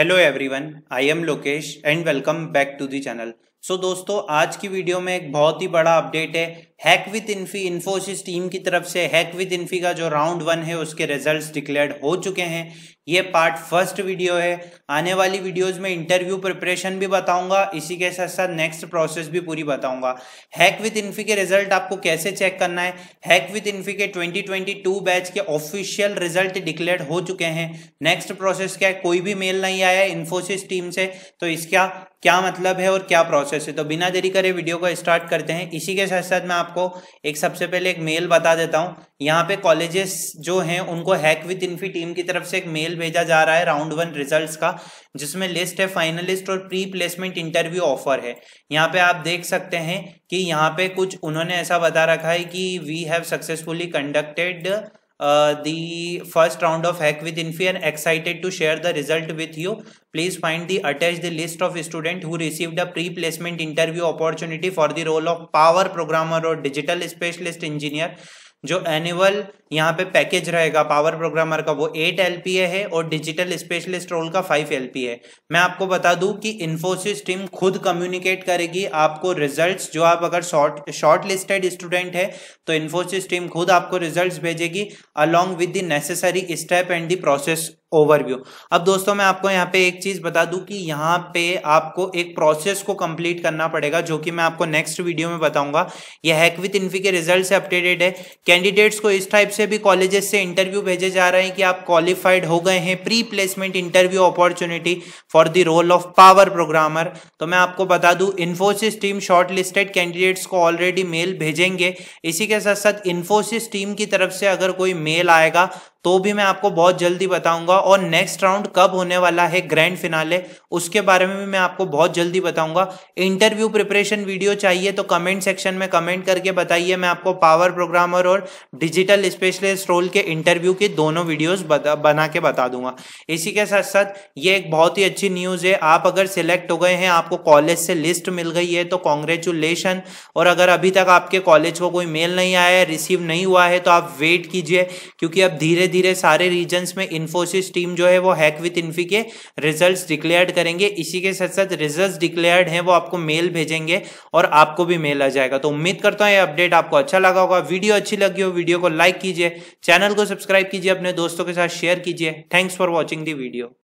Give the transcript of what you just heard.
Hello everyone I am Lokesh and welcome back to the channel so दोस्तों आज की video में एक बहुत ही बड़ा अपडेट है hack with Infy Infosys team की तरफ से हैक विद इन्फी का जो राउंड वन है उसके रिजल्ट्स डिक्लेयर हो चुके हैं ये पार्ट फर्स्ट वीडियो है आने वाली वीडियोस में इंटरव्यू प्रिपरेशन भी बताऊंगा इसी के साथ साथ नेक्स्ट प्रोसेस भी पूरी बताऊंगा हैक विद इन्फी के रिजल्ट आपको कैसे चेक करना है हैक विद इन्फी के 2022 बैच के ऑफिशियल रिजल्ट डिक्लेयर हो चुके हैं नेक्स्ट प्रोसेस क्या है कोई भी मेल नहीं आया इन्फोसिस टीम से तो इसका क्या मतलब है और क्या प्रोसेस है तो बिना देरी करे वीडियो को स्टार्ट करते हैं इसी के साथ साथ मैं आपको एक सबसे पहले एक मेल बता देता हूँ यहाँ पे कॉलेजेस जो हैं उनको हैक विथ इन्फी टीम की तरफ से एक मेल भेजा जा रहा है राउंड वन रिजल्ट्स का जिसमें लिस्ट है फाइनलिस्ट और प्री प्लेसमेंट इंटरव्यू ऑफर है यहाँ पे आप देख सकते हैं कि यहाँ पे कुछ उन्होंने ऐसा बता रखा है कि we have successfully conducted Uh, the first round of Hack with Infi and excited to share the result with you. Please find the attached list of students who received a pre-placement interview opportunity for the role of power programmer or digital specialist engineer. जो annual यहाँ पे package रहेगा power programmer का वो eight L है और digital specialist role का five L है मैं आपको बता दूं कि इन्फोसिस टीम खुद कम्युनिकेट करेगी आपको रिजल्ट्स जो आप अगर शॉर्ट शॉर्ट लिस्टेड स्टूडेंट है तो इन्फोसिस टीम खुद आपको रिजल्ट्स भेजेगी along with the necessary step and the process overview अब दोस्तों मैं आपको यहाँ पे एक चीज़ बता दूं कि यहाँ पे आपको एक प्रोसेस को कंप्लीट करना पड़ेगा जो कि मैं आपको नेक्स्ट वीडियो में बताऊंगा यह हैक विथ इन्फी के रिजल्ट से अपडेटेड है कैंडिडेट्स को इस टाइप से भी कॉलेजेस से इंटरव्यू भेजे जा रहे हैं कि आप क्वालिफाइड हो गए हैं pre placement interview opportunity for the role of power programmer तो मैं आपको बता दू Infosys team short listed candidates को ऑलरेडी मेल भेजेंगे इसी के साथ साथ इन्फोसिस टीम की तरफ से अगर कोई मेल आएगा तो भी मैं आपको बहुत जल्दी बताऊंगा और नेक्स्ट राउंड कब होने वाला है ग्रैंड फिनाले उसके बारे में भी मैं आपको बहुत जल्दी बताऊंगा इंटरव्यू प्रिपरेशन वीडियो चाहिए तो कमेंट सेक्शन में कमेंट करके बताइए मैं आपको पावर प्रोग्रामर और डिजिटल स्पेशलिस्ट रोल के इंटरव्यू के दोनों वीडियोज बना के बता दूंगा इसी के साथ साथ ये एक बहुत ही अच्छी न्यूज़ है आप अगर सिलेक्ट हो गए हैं आपको कॉलेज से लिस्ट मिल गई है तो कॉन्ग्रेचुलेशन और अगर अभी तक आपके कॉलेज को कोई मेल नहीं आया रिसीव नहीं हुआ है तो आप वेट कीजिए क्योंकि अब धीरे धीरे सारे रीजन्स में इन्फोसिस टीम जो है वो हैक विथ इन्फी के रिजल्ट्स डिक्लेयर्ड करेंगे इसी के साथ साथ रिजल्ट्स डिक्लेयर्ड हैं वो आपको मेल भेजेंगे और आपको भी मेल आ जाएगा तो उम्मीद करता हूँ ये अपडेट आपको अच्छा लगा होगा वीडियो अच्छी लगी हो वीडियो को लाइक कीजिए चैनल को सब्सक्राइब कीजिए अपने दोस्तों के साथ शेयर कीजिए thanks for watching the video